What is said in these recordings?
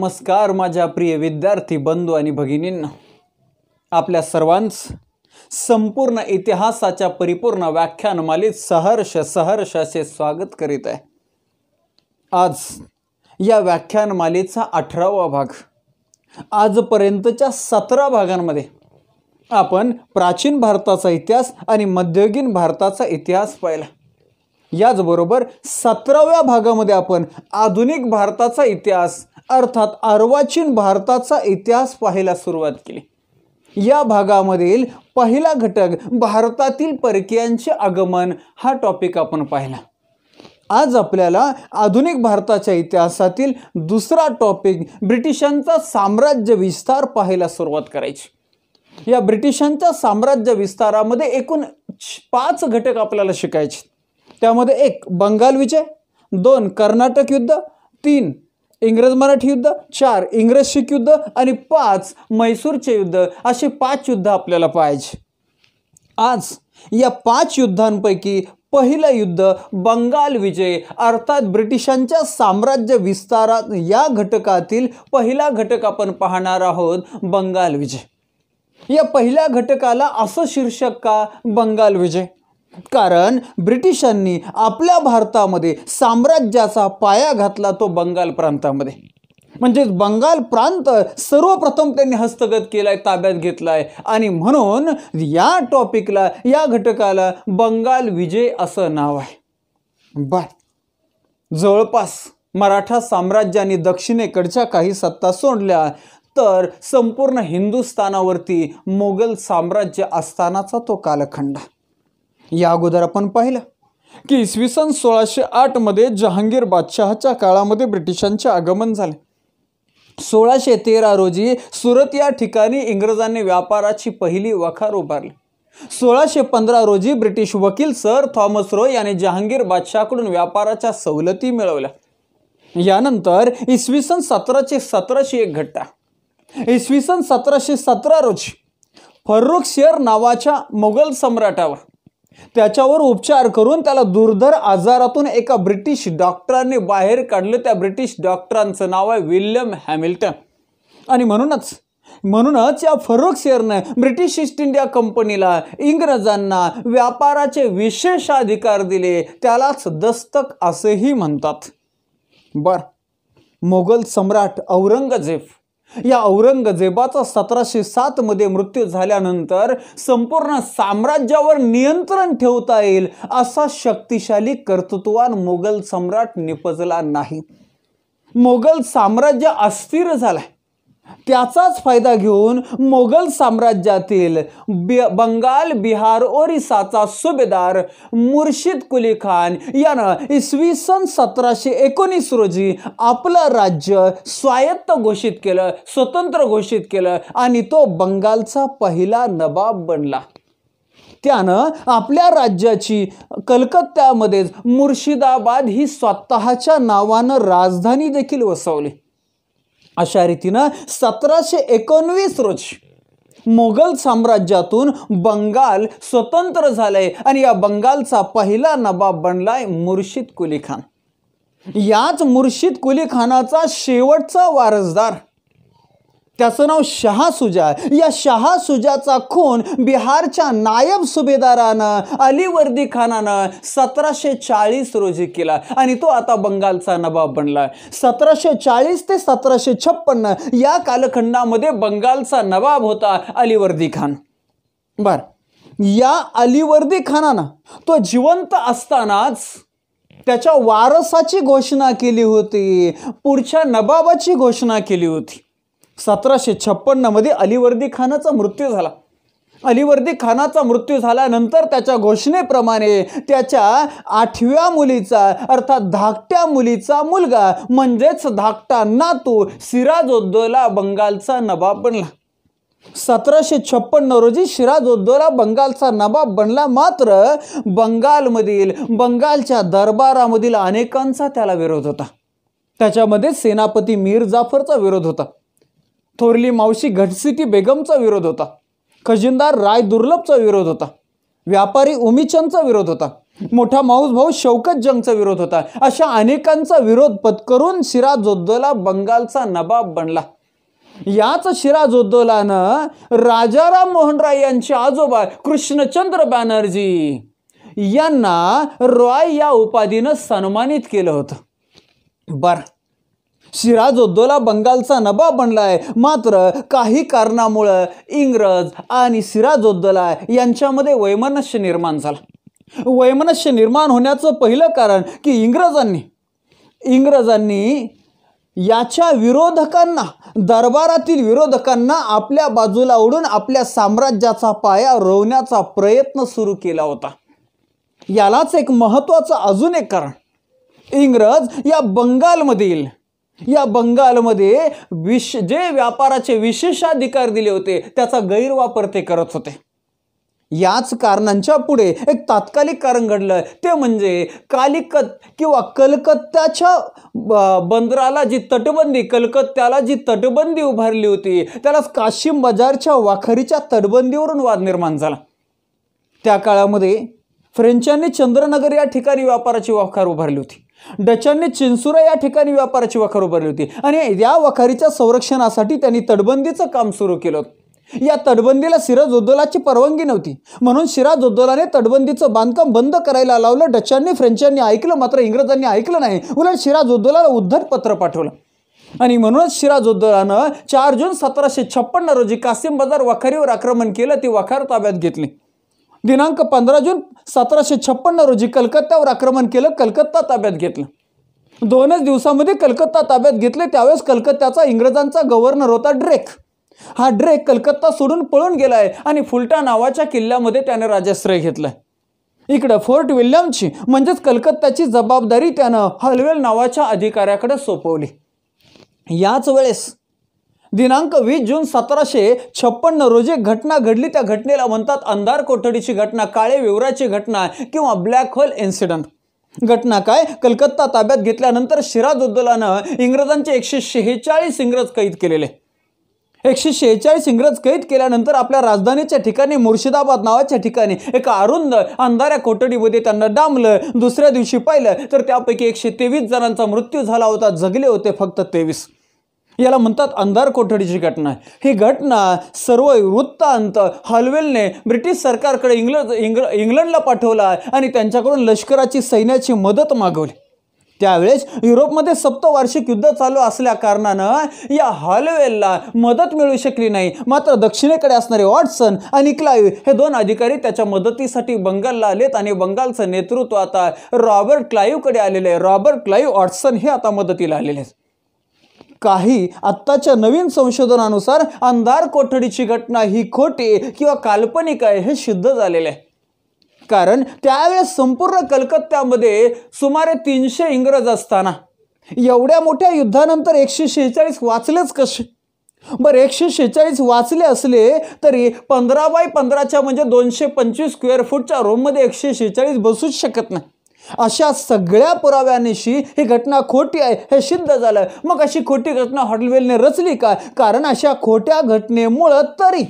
नमस्कार माझ्या प्रिय विद्यार्थी बंधू आणि भगिनींना आपल्या सर्वांच संपूर्ण इतिहासाच्या परिपूर्ण व्याख्यानमालीत सहर्ष सहर्ष असे स्वागत करीत आहे आज या व्याख्यानमालीचा अठरावा भाग आजपर्यंतच्या सतरा भागांमध्ये आपण प्राचीन भारताचा इतिहास आणि मध्ययुगीन भारताचा इतिहास पाहिला याचबरोबर सतराव्या भागामध्ये आपण आधुनिक भारताचा इतिहास अर्थात अर्वाचीन भारताचा इतिहास पाहायला सुरुवात केली या भागामधील पहिला घटक भारतातील परकीयांचे आगमन हा टॉपिक आपण पाहिला आज आपल्याला आधुनिक भारताच्या इतिहासातील दुसरा टॉपिक ब्रिटिशांचा साम्राज्य विस्तार पाहायला सुरुवात करायची या ब्रिटिशांच्या साम्राज्य विस्तारामध्ये एकूण पाच घटक आपल्याला शिकायचे त्यामध्ये एक बंगाल विजय दोन कर्नाटक युद्ध तीन इंग्रज मराठी युद्ध चार इंग्रज शीख युद्ध आणि पाच मैसूरचे युद्ध असे पाच युद्ध आपल्याला पाहिजे आज या पाच युद्धांपैकी पहिलं युद्ध बंगाल विजय अर्थात ब्रिटिशांच्या साम्राज्य विस्तारात या घटकातील पहिला घटक आपण पाहणार आहोत बंगाल विजय या पहिल्या घटकाला असं शीर्षक का बंगाल विजय कारण ब्रिटिशांनी आपल्या भारतामध्ये साम्राज्याचा पाया घातला तो बंगाल प्रांतामध्ये म्हणजेच बंगाल प्रांत सर्वप्रथम त्यांनी हस्तगत केलाय ताब्यात घेतलाय आणि म्हणून या टॉपिकला या घटकाला बंगाल विजय असं नाव आहे बर जवळपास मराठा साम्राज्याने दक्षिणेकडच्या काही सत्ता सोडल्या तर संपूर्ण हिंदुस्थानावरती मोगल साम्राज्य असतानाचा तो कालखंड या अगोदर आपण पाहिलं की इसवी सन सोळाशे आठमध्ये जहांगीर बादशहाच्या काळामध्ये ब्रिटिशांचे आगमन झाले सोळाशे तेरा रोजी सुरत या ठिकाणी इंग्रजांनी व्यापाराची पहिली वखार उभारली सोळाशे पंधरा रोजी ब्रिटिश वकील सर थॉमस रो यांनी जहांगीर बादशाहकडून व्यापाराच्या सवलती मिळवल्या यानंतर इसवी सन सतराशे सतराशे एक घट्टा इसवी सन सतराशे सतरा रोजी फर्रुख शेर नावाच्या मुघल सम्राटावर त्याच्यावर उपचार करून त्याला दुर्धर आजारातून एका ब्रिटिश डॉक्टरांनी बाहेर काढलं त्या ब्रिटिश डॉक्टरांचं नाव आहे विल्यम हॅमिल्टन आणि म्हणूनच म्हणूनच या फरोख शेअरनं ब्रिटिश ईस्ट इंडिया कंपनीला इंग्रजांना व्यापाराचे विशेष अधिकार दिले त्यालाच दस्तक असेही म्हणतात बर मोगल सम्राट औरंगजेब या औरंगजेबाचा सतराशे मध्ये मृत्यू झाल्यानंतर संपूर्ण साम्राज्यावर नियंत्रण ठेवता येईल असा शक्तिशाली कर्तृत्वान मुघल सम्राट निपजला नाही मोगल साम्राज्य अस्थिर झालाय त्याचाच फायदा घेऊन मोगल साम्राज्यातील बंगाल बिहार ओरिसाचा सुभेदार मुर्शिद कुली खान यानं इसवी सन सतराशे एकोणीस रोजी आपलं राज्य स्वायत्त घोषित केलं स्वतंत्र घोषित केलं आणि तो बंगालचा पहिला नबाब बनला त्यानं आपल्या राज्याची कलकत्त्यामध्येच मुर्शिदाबाद ही स्वतःच्या नावानं राजधानी देखील वसवली अशा रीतीनं सतराशे एकोणवीस रोजी मुघल साम्राज्यातून बंगाल स्वतंत्र झालंय आणि या बंगालचा पहिला नबाब बनलाय मुर्शिद कुली खान याच मुर्शिद कुली खानाचा शेवटचा वारसदार त्याचं नाव शहा सुजा या शहा सुजाचा खून बिहारच्या नायब सुभेदारानं अलीवर्दी खानानं सतराशे चाळीस रोजी केला आणि तो आता बंगालचा नवाब बनला सतराशे चाळीस ते सतराशे छप्पन्न या कालखंडामध्ये बंगालचा नवाब होता अलीवर्दी खान बर या अलीवर्दी खानानं तो जिवंत असतानाच त्याच्या वारसाची घोषणा केली होती पुढच्या नबाबाची घोषणा केली होती सतराशे छप्पन्नमध्ये अलिवर्दी खानाचा मृत्यू झाला अलिवर्दी खानाचा मृत्यू झाल्यानंतर त्याच्या घोषणेप्रमाणे त्याच्या आठव्या मुलीचा अर्थात धाकट्या मुलीचा मुलगा म्हणजेच धाकटा नातू सिराजोद्दोला बंगालचा नवाब बनला सतराशे छप्पन्न रोजी शिराजोद्दोला बंगालचा नवाब बनला मात्र बंगालमधील बंगालच्या दरबारामधील अनेकांचा त्याला विरोध होता त्याच्यामध्ये सेनापती मीर जाफरचा विरोध होता थोरली मावशी घटसिटी बेगमचा विरोध होता खजिनदार राय दुर्लभचा विरोध होता व्यापारी उमीचंदचा विरोध होता मोठा माऊस भाऊ शौकत जंगचा विरोध होता अशा अनेकांचा विरोध पत्करून सिराजोद्दोला बंगालचा नबाब बनला याच सिराजोद्दोलानं राजाराम राय यांचे आजोबा कृष्णचंद्र बॅनर्जी यांना रॉय या उपाधीनं सन्मानित केलं होतं बरं सिराजोद्दोला बंगालचा बनला बनलाय मात्र काही कारणामुळं इंग्रज आणि सिराजोद्दोला यांच्यामध्ये वैमनस्य निर्माण झाला वैमनस्य निर्माण होण्याचं पहिलं कारण की इंग्रजांनी इंग्रजांनी याच्या विरोधकांना दरबारातील विरोधकांना आपल्या बाजूला उडून आपल्या साम्राज्याचा पाया रोवण्याचा प्रयत्न सुरू केला होता यालाच एक महत्त्वाचं अजून एक कारण इंग्रज या बंगालमधील या बंगालमध्ये विश जे व्यापाराचे विशेषाधिकार दिले होते त्याचा गैरवापर ते करत होते याच कारणांच्या पुढे एक तात्कालिक कारण घडलं ते म्हणजे कालिकत किंवा कलकत्त्याच्या बंदराला जी तटबंदी कलकत्त्याला जी तटबंदी उभारली होती त्याला काशिम बाजारच्या वाखरीच्या तटबंदीवरून वाद निर्माण झाला त्या काळामध्ये फ्रेंचांनी चंद्रनगर या ठिकाणी व्यापाराची वाखार उभारली होती डचांनी चिंचुरा या ठिकाणी व्यापाराची वखार उभारली होती आणि या वखारीच्या संरक्षणासाठी त्यांनी तटबंदीचं काम सुरू केलं या तटबंदीला सिराज सिराजुद्दोलाची परवानगी नव्हती म्हणून सिराज उद्दोलाने तटबंदीचं बांधकाम बंद करायला लावलं डचांनी फ्रेंचांनी ऐकलं मात्र इंग्रजांनी ऐकलं नाही उलट उद्दौलाला उद्धट पत्र पाठवलं आणि म्हणूनच उद्दोलानं चार जून सतराशे छप्पन्न रोजी कासिम बाजार वखारीवर आक्रमण केलं ती वखार ताब्यात घेतली दिनांक पंधरा जून सतराशे छप्पन्न रोजी कलकत्त्यावर आक्रमण केलं कलकत्ता ताब्यात घेतलं दोनच दिवसामध्ये कलकत्ता ताब्यात घेतले त्यावेळेस कलकत्त्याचा इंग्रजांचा गव्हर्नर होता ड्रेक हा ड्रेक कलकत्ता सोडून पळून गेला आहे आणि फुलटा नावाच्या किल्ल्यामध्ये त्याने राजाश्रय घेतलाय इकडं फोर्ट विल्यमची म्हणजेच कलकत्त्याची जबाबदारी त्यानं हलवेल नावाच्या अधिकाऱ्याकडे सोपवली याच वेळेस दिनांक वीस जून सतराशे छप्पन्न रोजी घटना घडली त्या घटनेला म्हणतात अंधार कोठडीची घटना काळे विवराची घटना किंवा ब्लॅक होल इन्सिडंट घटना काय कलकत्ता ताब्यात घेतल्यानंतर उद्दलानं इंग्रजांचे एकशे शेहेचाळीस इंग्रज कैद केलेले एकशे शेहेचाळीस इंग्रज कैद केल्यानंतर आपल्या राजधानीच्या ठिकाणी मुर्शिदाबाद नावाच्या ठिकाणी एका अरुंद अंधाऱ्या कोठडीमध्ये त्यांना डांबलं दुसऱ्या दिवशी पाहिलं तर त्यापैकी एकशे तेवीस जणांचा मृत्यू झाला होता जगले होते फक्त तेवीस याला म्हणतात अंधार कोठडीची घटना ही घटना सर्व वृत्तांत हॉलवेलने ब्रिटिश सरकारकडे इंग्लंड इंग्ल इंग्लंडला पाठवला आणि त्यांच्याकडून लष्कराची सैन्याची मदत मागवली त्यावेळेस युरोपमध्ये सप्तवार्षिक युद्ध चालू असल्या कारणानं या हॉलवेलला मदत मिळू शकली नाही मात्र दक्षिणेकडे असणारे वॉटसन आणि क्लाईव्ह हे दोन अधिकारी त्याच्या मदतीसाठी बंगालला आलेत आणि बंगालचं नेतृत्व आता रॉबर्ट क्लाईव्हकडे आलेलं आहे रॉबर्ट क्लाईव्ह वॉटसन हे आता मदतीला आलेले आहेत काही आत्ताच्या नवीन संशोधनानुसार अंधार कोठडीची घटना ही खोटी किंवा काल्पनिक आहे हे सिद्ध झालेलं आहे कारण त्यावेळेस संपूर्ण कलकत्त्यामध्ये सुमारे तीनशे इंग्रज असताना एवढ्या मोठ्या युद्धानंतर एकशे शेहेचाळीस वाचलेच कसे बरं एकशे शेहेचाळीस वाचले असले तरी पंधरा बाय पंधराच्या म्हणजे दोनशे पंचवीस स्क्वेअर फूटच्या रूममध्ये एकशे शेहेचाळीस बसूच शकत नाही अशा सगळ्या पुराव्यानिशी ही घटना खोटी आहे हे सिद्ध झालं मग अशी खोटी घटना हॉटेलवेलने रचली काय कारण अशा खोट्या घटनेमुळं तरी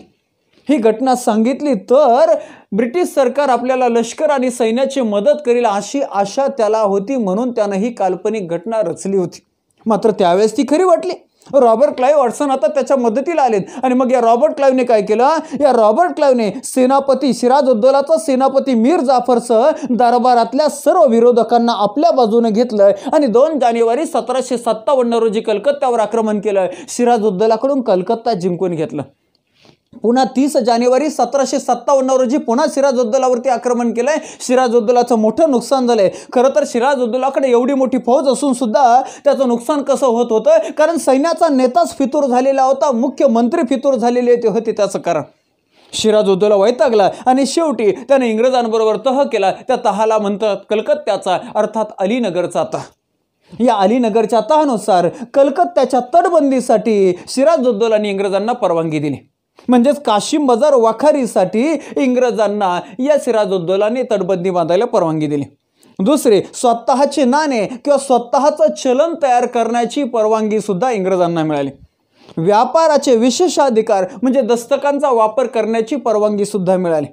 ही घटना सांगितली तर ब्रिटिश सरकार आपल्याला लष्कर आणि सैन्याची मदत करेल अशी आशा त्याला होती म्हणून त्यानं ही काल्पनिक घटना रचली होती मात्र त्यावेळेस ती खरी वाटली रॉबर्ट क्लाईव्ह अडचण आता त्याच्या मदतीला आलेत आणि मग या रॉबर्ट क्लाईव्हने काय केलं या रॉबर्ट क्लाईव्हने सेनापती सिराज उद्दलाचा सेनापती मीर जाफरसह दरबारातल्या सर्व विरोधकांना आपल्या बाजूने घेतलं आणि दोन जानेवारी सतराशे सत्तावन्न रोजी कलकत्त्यावर आक्रमण केलं सिराज उद्दलाकडून कलकत्ता जिंकून घेतलं पुन्हा तीस जानेवारी सतराशे सत्तावन्न रोजी पुन्हा उद्दलावरती आक्रमण केलंय सिराज सिराजुद्दौलाचं मोठं नुकसान झालंय खरं तर सिराजुद्दौलाकडे एवढी मोठी फौज असून सुद्धा त्याचं नुकसान कसं होत होतं कारण सैन्याचा नेताच फितूर झालेला होता मुख्यमंत्री फितूर झालेले होते त्याचं कारण सिराजुद्दौला वैतागला आणि शेवटी त्याने इंग्रजांबरोबर तह केला त्या तहाला म्हणतात कलकत्त्याचा अर्थात अलीनगरचा तह या अलीनगरच्या तहानुसार कलकत्त्याच्या तटबंदीसाठी सिराजुद्दौलाने इंग्रजांना परवानगी दिली म्हणजेच काशिम बाजार वाखारीसाठी इंग्रजांना या सिराजुद्दौलाने तटबंदी बांधायला परवानगी दिली दुसरे स्वतःचे नाणे किंवा स्वतःचं चलन तयार करण्याची परवानगी सुद्धा इंग्रजांना मिळाली व्यापाराचे विशेष अधिकार म्हणजे दस्तकांचा वापर करण्याची परवानगी सुद्धा मिळाली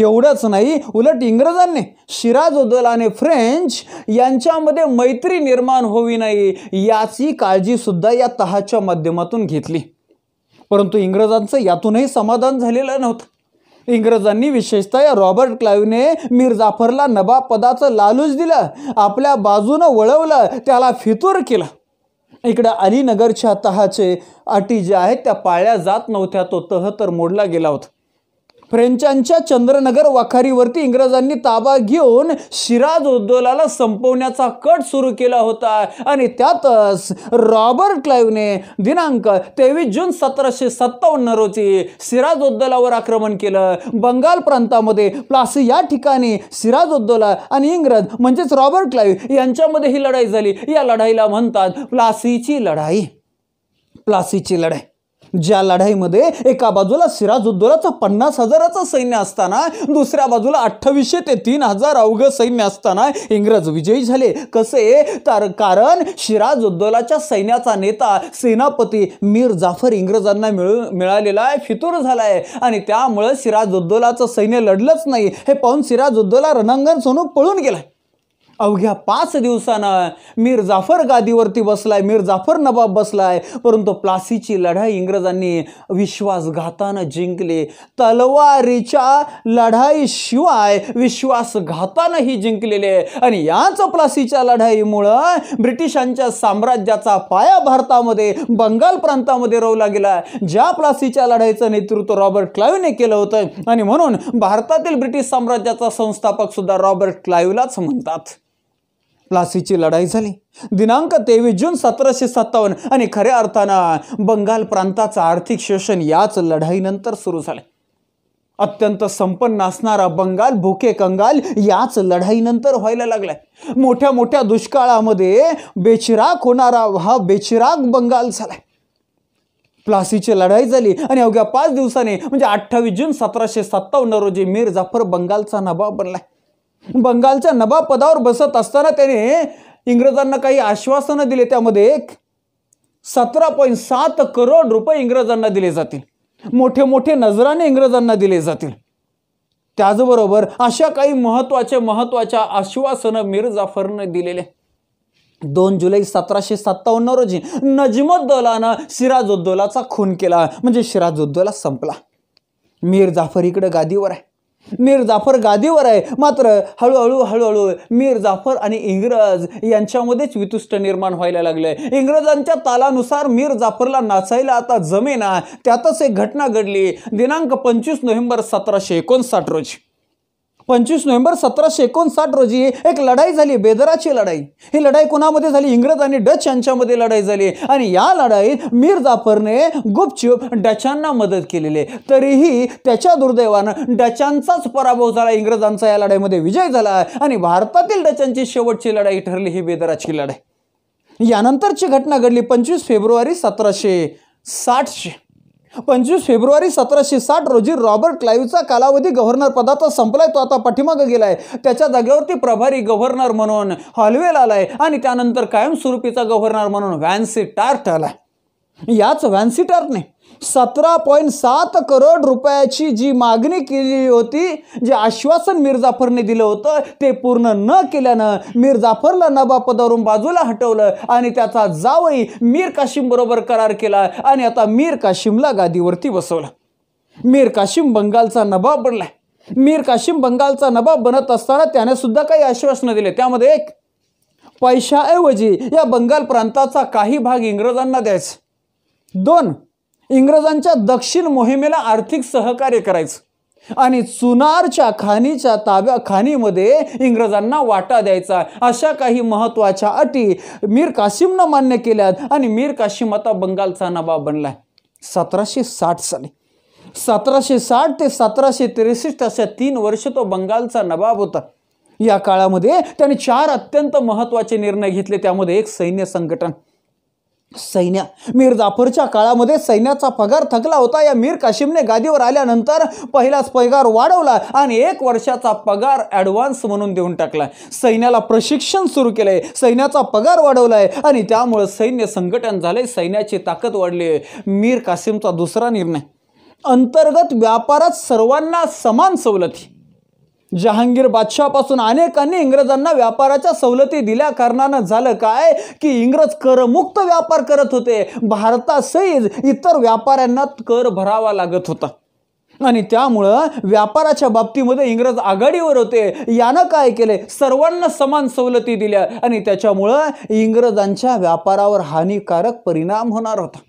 एवढंच नाही उलट इंग्रजांनी सिराज आणि फ्रेंच यांच्यामध्ये मैत्री निर्माण होवी नाही याची काळजी सुद्धा या तहाच्या माध्यमातून घेतली परंतु इंग्रजांचं यातूनही समाधान झालेलं नव्हतं इंग्रजांनी विशेषतः या रॉबर्ट क्लाईव्हने मीर जाफरला नबाब पदाचं लालूच दिलं आपल्या बाजूनं वळवलं त्याला फितूर केलं इकडं अलीनगरच्या तहाचे अटी ज्या आहेत त्या पाळल्या जात नव्हत्या तो तह तर मोडला गेला होता फ्रेंचांच्या चंद्रनगर वाखारीवरती इंग्रजांनी ताबा घेऊन शिराज उद्दोलाला संपवण्याचा कट सुरू केला होता आणि त्यातच रॉबर्ट क्लाईवने दिनांक तेवीस जून सतराशे सत्तावन्न रोजी सिराज उद्दोलावर आक्रमण केलं बंगाल प्रांतामध्ये प्लासी या ठिकाणी सिराज उद्दोला आणि इंग्रज म्हणजेच रॉबर्ट क्लाईव्ह यांच्यामध्ये ही लढाई झाली या लढाईला म्हणतात प्लासीची लढाई प्लासीची लढाई ज्या लढाईमध्ये एका बाजूला उद्दोलाचं पन्नास हजाराचं सैन्य असताना दुसऱ्या बाजूला अठ्ठावीसशे ते तीन हजार अवघ सैन्य असताना इंग्रज विजयी झाले कसे तर कारण सिराजुद्दोलाच्या सैन्याचा नेता सेनापती मीर जाफर इंग्रजांना मिळू मिळालेला आहे फितूर झाला आहे आणि त्यामुळं सिराजुद्दोलाचं सैन्य लढलंच नाही हे पाहून सिराजुद्दोला रणांगण सोनू पळून गेलाय अवघ्या पाच दिवसानं मीर जाफर गादीवरती बसलाय मीर जाफर नबाब बसलाय परंतु प्लासीची लढाई इंग्रजांनी विश्वासघातानं जिंकली तलवारीच्या लढाईशिवाय विश्वासघातानं ही जिंकलेली आहे आणि याच प्लासीच्या लढाईमुळं ब्रिटिशांच्या साम्राज्याचा पाया भारतामध्ये बंगाल प्रांतामध्ये रोवला गेला ज्या प्लासीच्या लढाईचं नेतृत्व रॉबर्ट क्लाईव्हने केलं होतं आणि म्हणून भारतातील ब्रिटिश साम्राज्याचा संस्थापक सुद्धा रॉबर्ट क्लाईव्हलाच म्हणतात प्लासीची लढाई झाली दिनांक तेवीस जून सतराशे सत्तावन्न आणि खऱ्या अर्थानं बंगाल प्रांताचं आर्थिक शोषण याच लढाईनंतर सुरू झालं अत्यंत संपन्न असणारा बंगाल भुके कंगाल याच लढाईनंतर व्हायला लागलाय मोठ्या मोठ्या दुष्काळामध्ये बेचिराग होणारा हा बेचिराग बंगाल झालाय प्लासीची लढाई झाली आणि अवघ्या पाच दिवसाने म्हणजे अठ्ठावीस जून सतराशे सत्तावन्न रोजी मीर जाफर बंगालचा नबाब बनलाय बंगालच्या पदावर बसत असताना त्याने इंग्रजांना काही आश्वासनं दिले त्यामध्ये एक सतरा पॉईंट सात करोड रुपये इंग्रजांना दिले जातील मोठे मोठे नजराने इंग्रजांना दिले जातील त्याचबरोबर अशा काही महत्वाच्या महत्त्वाच्या आश्वासनं मीर जाफरने दिलेले दोन जुलै सतराशे सत्तावन्न रोजी नजमोद्दौलानं सिराजुद्दौलाचा खून केला म्हणजे सिराजुद्दौला संपला मीर जाफर इकडे गादीवर आहे मीर जाफर गादीवर आहे मात्र हळूहळू हळूहळू मीर जाफर आणि इंग्रज यांच्यामध्येच वितुष्ट निर्माण व्हायला लागले इंग्रजांच्या तालानुसार मीर जाफरला नाचायला आता जमेना त्यातच एक घटना घडली दिनांक पंचवीस नोव्हेंबर सतराशे एकोणसाठ रोजी पंचवीस नोव्हेंबर सतराशे एकोणसाठ रोजी एक लढाई झाली बेदराची लढाई ही लढाई कोणामध्ये झाली इंग्रज आणि डच यांच्यामध्ये लढाई झाली आणि या लढाईत मीर जाफरने गुपचूप डचांना मदत केलेली तरीही त्याच्या दुर्दैवानं डचांचाच पराभव झाला इंग्रजांचा या लढाईमध्ये विजय झाला आणि भारतातील डचांची शेवटची लढाई ठरली ही बेदराची लढाई यानंतरची घटना घडली पंचवीस फेब्रुवारी सतराशे साठशे पंचवीस फेब्रुवारी सतराशे साठ रोजी रॉबर्ट क्लाईव्हचा कालावधी गव्हर्नर पदाचा संपलाय तो आता पाठीमागं गेलाय त्याच्या जागेवरती प्रभारी गव्हर्नर म्हणून हॉलवेल आलाय आणि त्यानंतर कायमस्वरूपीचा गव्हर्नर म्हणून व्हॅन्सी टार्ट आलाय याच व्हॅन्सी टार्टने सतरा पॉईंट सात करोड रुपयाची जी मागणी केली होती जे आश्वासन मिर्जाफरने दिलं होतं ते पूर्ण न केल्यानं मीर जाफरला नबा पदावरून बाजूला हटवलं आणि त्याचा जावई मीर काशिम बरोबर करार केला आणि आता मीर काशिमला गादीवरती बसवलं मीर काशिम बंगालचा नबाब बनला मीर काशिम बंगालचा नबाब बनत असताना त्याने सुद्धा काही आश्वासनं दिले त्यामध्ये एक पैशाऐवजी या बंगाल प्रांताचा काही भाग इंग्रजांना द्यायचा दोन इंग्रजांच्या दक्षिण मोहिमेला आर्थिक सहकार्य करायचं आणि चुनारच्या खाणीच्या ताब्या खाणीमध्ये इंग्रजांना वाटा द्यायचा अशा काही महत्त्वाच्या अटी मीर कासिमनं मान्य केल्यात आणि मीर कासिम आता बंगालचा नवाब बनलाय सतराशे साठ साली सतराशे साठ ते सतराशे त्रेसष्ट अशा तीन वर्ष तो बंगालचा नवाब होता या काळामध्ये त्याने चार अत्यंत महत्त्वाचे निर्णय घेतले त्यामध्ये एक सैन्य संघटन सैन्या मीर जाफरच्या काळामध्ये सैन्याचा पगार थकला होता या मीर काशिमने गादीवर आल्यानंतर पहिलाच पगार वाढवला आणि एक वर्षाचा पगार ॲडव्हान्स म्हणून देऊन टाकला सैन्याला प्रशिक्षण सुरू केलं आहे सैन्याचा पगार वाढवला आहे आणि त्यामुळं सैन्य संघटन झालं आहे सैन्याची ताकद वाढली आहे मीर कासिमचा दुसरा निर्णय अंतर्गत व्यापारात सर्वांना समान सवलती जहांगीर बादशाहपासून अनेकांनी इंग्रजांना व्यापाराच्या सवलती दिल्या कारणानं झालं काय की इंग्रज करमुक्त व्यापार करत होते भारतासहित इतर व्यापाऱ्यांना कर भरावा लागत होता आणि त्यामुळं व्यापाराच्या बाबतीमध्ये इंग्रज आघाडीवर होते यानं काय केले सर्वांना समान सवलती दिल्या आणि त्याच्यामुळं इंग्रजांच्या व्यापारावर हानिकारक परिणाम होणार होता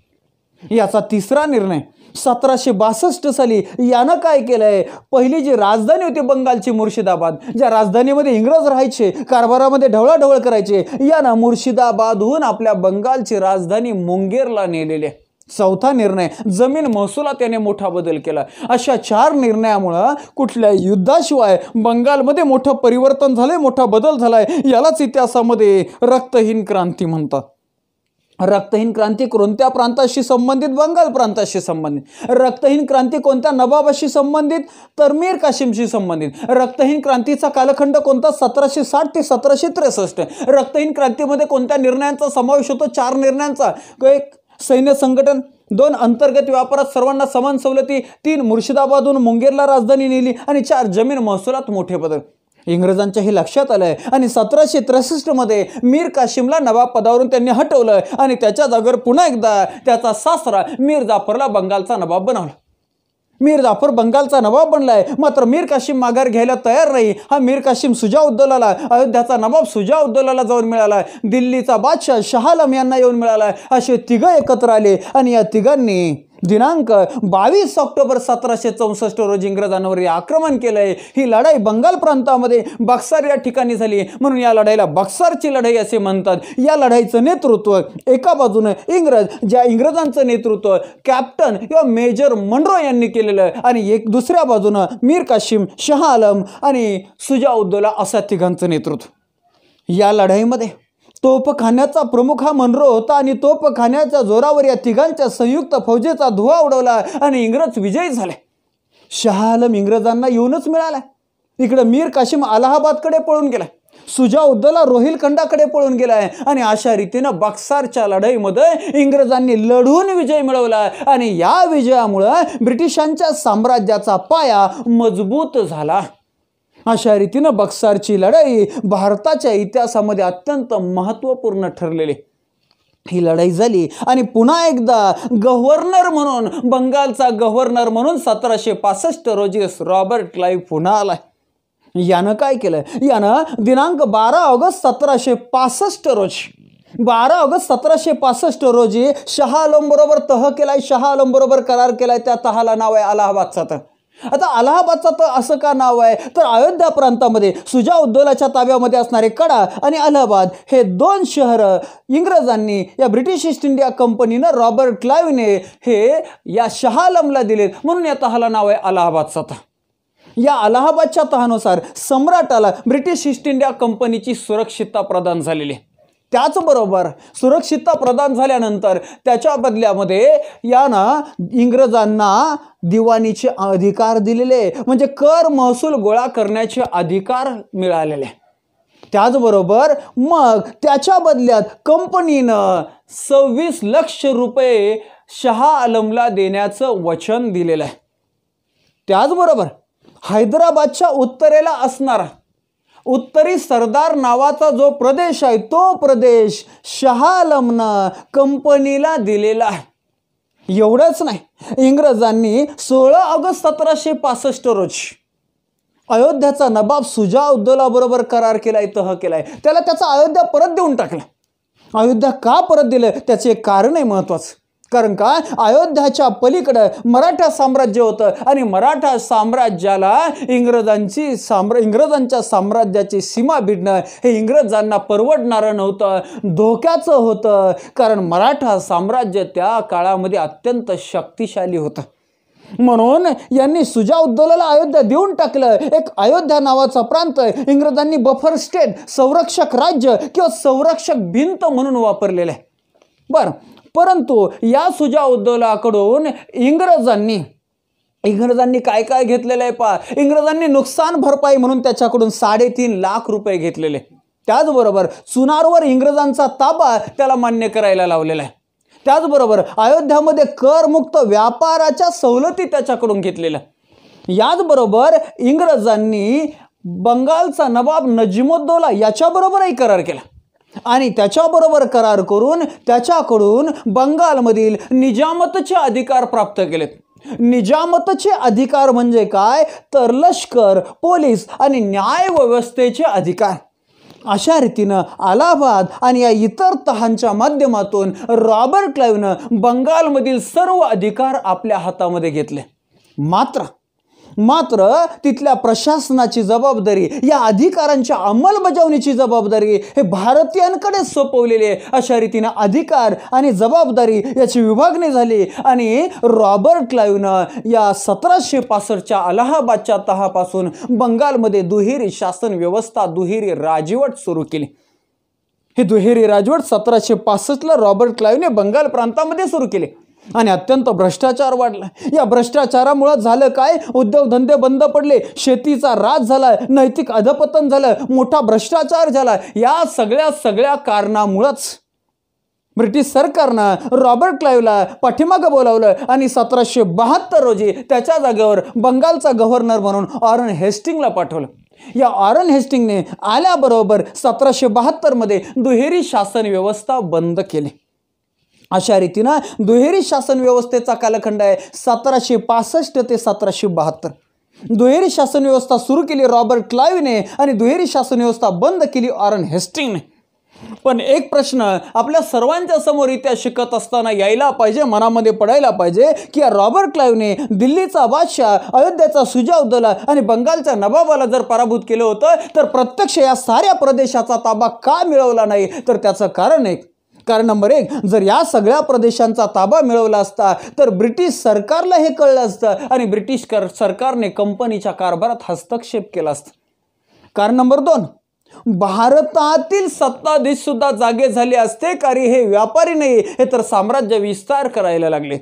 याचा तिसरा निर्णय सतराशे बासष्ट साली यानं काय केलं आहे पहिली जी राजधानी होती बंगालची मुर्शिदाबाद ज्या राजधानीमध्ये इंग्रज राहायचे कारभारामध्ये ढवळाढवळ करायचे यानं मुर्शिदाबादहून आपल्या बंगालची राजधानी मुंगेरला नेलेली आहे चौथा निर्णय जमीन महसुलात याने मोठा बदल केला अशा चार निर्णयामुळं कुठल्या युद्धाशिवाय बंगालमध्ये मोठं परिवर्तन झालंय मोठा बदल झालाय यालाच इतिहासामध्ये रक्तहीन क्रांती म्हणतात रक्तहीन क्रांती कोणत्या प्रांताशी संबंधित बंगाल प्रांताशी संबंधित रक्तहीन क्रांती कोणत्या नवाबाशी संबंधित तर मीर काशीमशी संबंधित रक्तहीन क्रांतीचा कालखंड कोणता सतराशे साठ ते सतराशे त्रेसष्ट रक्तहीन क्रांतीमध्ये कोणत्या निर्णयांचा समावेश होतो चार निर्णयांचा एक सैन्य संघटन दोन अंतर्गत व्यापारात सर्वांना समान सवलती तीन मुर्शिदाबादहून मुंगेरला राजधानी नेली आणि चार जमीन महसुलात मोठे बदल इंग्रजांच्याही लक्षात आलं आहे आणि सतराशे त्रेसष्टमध्ये मीर काशिमला नवाब पदावरून त्यांनी हटवलं आणि त्याच्या जागेवर पुन्हा एकदा त्याचा सासरा मीर जाफरला बंगालचा नवाब बनवला मीर जाफर बंगालचा नवाब बनलाय मात्र मीर काशिम माघार घ्यायला तयार नाही हा मीर काशिम सुजाउद्दौलाला अयोध्याचा नवाब सुजाउद्दौलाला जाऊन मिळाला दिल्लीचा बादशाह शहालम यांना येऊन मिळाला असे तिघं एकत्र आले आणि या तिघांनी दिनांक बावीस ऑक्टोबर सतराशे चौसष्ट रोजी इंग्रजांवर आक्रमण केलं आहे ही लढाई बंगाल प्रांतामध्ये बक्सर या ठिकाणी झाली म्हणून या लढाईला बक्सरची लढाई असे म्हणतात या लढाईचं नेतृत्व एका बाजूने इंग्रज ज्या इंग्रजांचं नेतृत्व कॅप्टन किंवा मेजर मंड्रो यांनी केलेलं आहे आणि एक दुसऱ्या बाजूनं मीर काशिम शहा आलम आणि सुजाउद्दौला असा तिघांचं नेतृत्व या लढाईमध्ये तोपखान्याचा प्रमुख हा मनरो होता आणि तोपखान्याच्या जोरावर या तिघांच्या संयुक्त फौजेचा धुवा उडवला आणि इंग्रज विजयी झाले शहा आलम इंग्रजांना येऊनच मिळाला इकडं मीर काशिम अलाहाबादकडे पळून गेला सुजाउद्दला रोहिलखंडाकडे पळून गेलाय आणि अशा रीतीनं बक्सारच्या लढाईमध्ये इंग्रजांनी लढून विजय मिळवला आणि या विजयामुळं ब्रिटिशांच्या साम्राज्याचा पाया मजबूत झाला अशा रीतीनं बक्सारची लढाई भारताच्या इतिहासामध्ये अत्यंत महत्त्वपूर्ण ठरलेली ही लढाई झाली आणि पुन्हा एकदा गव्हर्नर म्हणून बंगालचा गव्हर्नर म्हणून सतराशे पासष्ट रोजी रॉबर्ट क्लाईव्ह पुन्हा आलाय यानं काय केलं यानं दिनांक बारा ऑगस्ट सतराशे पासष्ट रोजी बारा ऑगस्ट सतराशे पासष्ट रोजी शहा बरोबर तह केलाय शहा बरोबर करार केलाय त्या तहाला नाव आहे अलाहाबादचा तर आता अलाहाबादचं तर असं का नाव आहे तर अयोध्या प्रांतामध्ये सुजा उद्दोलाच्या ताब्यामध्ये असणारे कडा आणि अलाहाबाद हे दोन शहरं इंग्रजांनी या ब्रिटिश ईस्ट इंडिया कंपनीनं रॉबर्ट क्लाईवने हे या शहालमला दिलेत म्हणून या तहाला नाव आहे अलाहाबादचा या अलाहाबादच्या तहानुसार सम्राटाला ब्रिटिश ईस्ट इंडिया कंपनीची सुरक्षितता प्रदान झालेली त्याचबरोबर सुरक्षितता प्रदान झाल्यानंतर त्याच्या बदल्यामध्ये यानं इंग्रजांना दिवाणीचे अधिकार दिलेले म्हणजे कर महसूल गोळा करण्याचे अधिकार मिळालेले त्याचबरोबर मग त्याच्या बदल्यात कंपनीनं सव्वीस लक्ष रुपये शहा आलमला देण्याचं वचन दिलेलं आहे त्याचबरोबर हैदराबादच्या उत्तरेला असणारा उत्तरी सरदार नावाचा जो प्रदेश आहे तो प्रदेश शहा कंपनीला दिलेला आहे एवढंच नाही इंग्रजांनी सोळा ऑगस्ट सतराशे पासष्ट रोजी अयोध्याचा नबाब सुजा बरोबर करार केला तह केलाय त्याला त्याचा अयोध्या परत देऊन टाकला अयोध्या का परत दिलं त्याचे एक कारण आहे महत्त्वाचं कारण का अयोध्याच्या पलीकडं मराठा साम्राज्य होतं आणि मराठा साम्राज्याला इंग्रजांची साम्र इंग्रजांच्या साम्राज्याची सीमा भिडणं हे इंग्रजांना परवडणारं नव्हतं धोक्याचं होतं कारण मराठा साम्राज्य त्या काळामध्ये अत्यंत शक्तिशाली होतं म्हणून यांनी सुजाउद्दौलाला अयोध्या देऊन टाकलं एक अयोध्या नावाचा प्रांत इंग्रजांनी बफर स्टेट संरक्षक राज्य किंवा संरक्षक भिंत म्हणून वापरलेलं आहे बरं परंतु या सुजा उद्दौलाकडून इंग्रजांनी इंग्रजांनी काय काय घेतलेलं आहे पा इंग्रजांनी नुकसान भरपाई म्हणून त्याच्याकडून साडेतीन लाख रुपये घेतलेले त्याचबरोबर सुनारवर इंग्रजांचा ताबा त्याला मान्य करायला लावलेला आहे त्याचबरोबर अयोध्यामध्ये करमुक्त व्यापाराच्या सवलती त्याच्याकडून घेतलेल्या याचबरोबर इंग्रजांनी बंगालचा नवाब नजीमोद्दोला याच्याबरोबरही करार केला आणि त्याच्याबरोबर करार करून त्याच्याकडून बंगालमधील निजामतचे अधिकार प्राप्त केलेत निजामतचे अधिकार म्हणजे काय तर लष्कर पोलीस आणि न्याय व्यवस्थेचे अधिकार अशा रीतीनं अलाहाबाद आणि या इतर तहांच्या माध्यमातून रॉबर्ट क्लाईव्हनं बंगालमधील सर्व अधिकार आपल्या हातामध्ये घेतले मात्र मात्र तिथल्या प्रशासनाची जबाबदारी या अधिकारांच्या अंमलबजावणीची जबाबदारी हे भारतीयांकडे सोपवलेले अशा रीतीने अधिकार आणि जबाबदारी याची विभागणी झाली आणि रॉबर्ट क्लाईव्हनं या सतराशे पासष्टच्या अलाहाबादच्या तहापासून बंगालमध्ये दुहेरी शासन व्यवस्था दुहेरी राजवट सुरू केली ही दुहेरी राजवट सतराशे पासष्टला रॉबर्ट क्लाईव्हने बंगाल प्रांतामध्ये सुरू केले आणि अत्यंत भ्रष्टाचार वाढला या भ्रष्टाचारामुळे झालं काय उद्योगधंदे बंद पडले शेतीचा राज झाला नैतिक अधपतन झालं मोठा भ्रष्टाचार झाला या सगळ्या सगळ्या कारणामुळंच ब्रिटिश सरकारनं रॉबर्ट क्लाईव्हला पाठीमागं बोलावलं आणि सतराशे बहात्तर रोजी त्याच्या जागेवर बंगालचा गव्हर्नर म्हणून ऑरन हेस्टिंगला पाठवलं या ऑरन हेस्टिंगने आल्याबरोबर सतराशे बहात्तरमध्ये दुहेरी शासन व्यवस्था बंद केली अशा रीतीनं दुहेरी शासन व्यवस्थेचा कालखंड आहे सतराशे पासष्ट ते सतराशे बहात्तर दुहेरी शासन व्यवस्था सुरू केली रॉबर्ट क्लाईव्हने आणि दुहेरी शासन व्यवस्था बंद केली ऑरन हेस्टिंगने पण एक प्रश्न आपल्या सर्वांच्या समोर इतिहास शिकत असताना यायला पाहिजे मनामध्ये पडायला पाहिजे की या रॉबर्ट क्लाईव्हने दिल्लीचा बादशाह अयोध्याचा दला आणि बंगालच्या नबाबाला जर पराभूत केलं होतं तर प्रत्यक्ष या साऱ्या प्रदेशाचा ताबा का मिळवला नाही तर त्याचं कारण एक कारण नंबर एक जर या सगळ्या प्रदेशांचा ताबा मिळवला असता तर ब्रिटिश सरकारला हे कळलं असतं आणि ब्रिटिश कर सरकारने कंपनीच्या कारभारात हस्तक्षेप केला असता कारण नंबर दोन भारतातील सत्ताधीश सुद्धा जागे झाले असते कारण हे व्यापारी नाही हे तर साम्राज्य विस्तार करायला लागले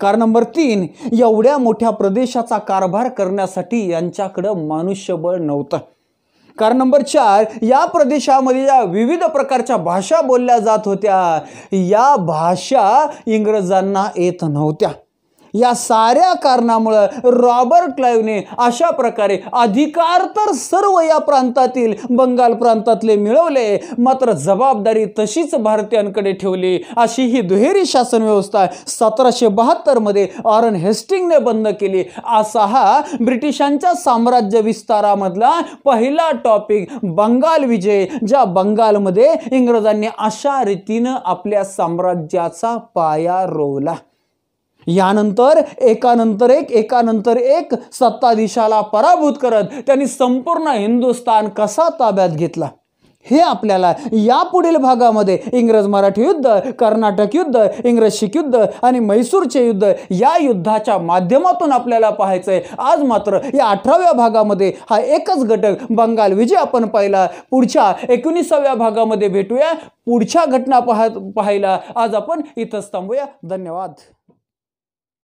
कारण नंबर तीन एवढ्या मोठ्या प्रदेशाचा कारभार करण्यासाठी यांच्याकडं मनुष्यबळ नव्हतं कारण नंबर चार या प्रदेशामध्ये या विविध प्रकारच्या भाषा बोलल्या जात होत्या या भाषा इंग्रजांना येत नव्हत्या या साऱ्या कारणामुळं रॉबर्ट क्लाईव्हने अशा प्रकारे अधिकार तर सर्व या प्रांतातील बंगाल प्रांतातले मिळवले मात्र जबाबदारी तशीच भारतीयांकडे ठेवली अशी ही दुहेरी शासन व्यवस्था सतराशे बहात्तरमध्ये ऑरन हेस्टिंगने बंद केली असा हा ब्रिटिशांच्या साम्राज्य विस्तारामधला पहिला टॉपिक बंगाल विजय ज्या बंगालमध्ये इंग्रजांनी अशा रीतीनं आपल्या साम्राज्याचा पाया रोवला यानंतर एकानंतर एक एकानंतर एक सत्ताधीशाला पराभूत करत त्यांनी संपूर्ण हिंदुस्तान कसा ताब्यात घेतला हे आपल्याला या पुढील भागामध्ये इंग्रज मराठी युद्ध कर्नाटक युद्ध इंग्रज शिख युद्ध आणि म्हैसूरचे युद्ध या युद्धाच्या माध्यमातून आपल्याला पाहायचं आहे आज मात्र या अठराव्या भागामध्ये हा एकच घटक बंगाल विजय आपण पाहिला पुढच्या एकोणीसाव्या भागामध्ये भेटूया पुढच्या घटना पाहत पाहायला आज आपण इथंच थांबूया धन्यवाद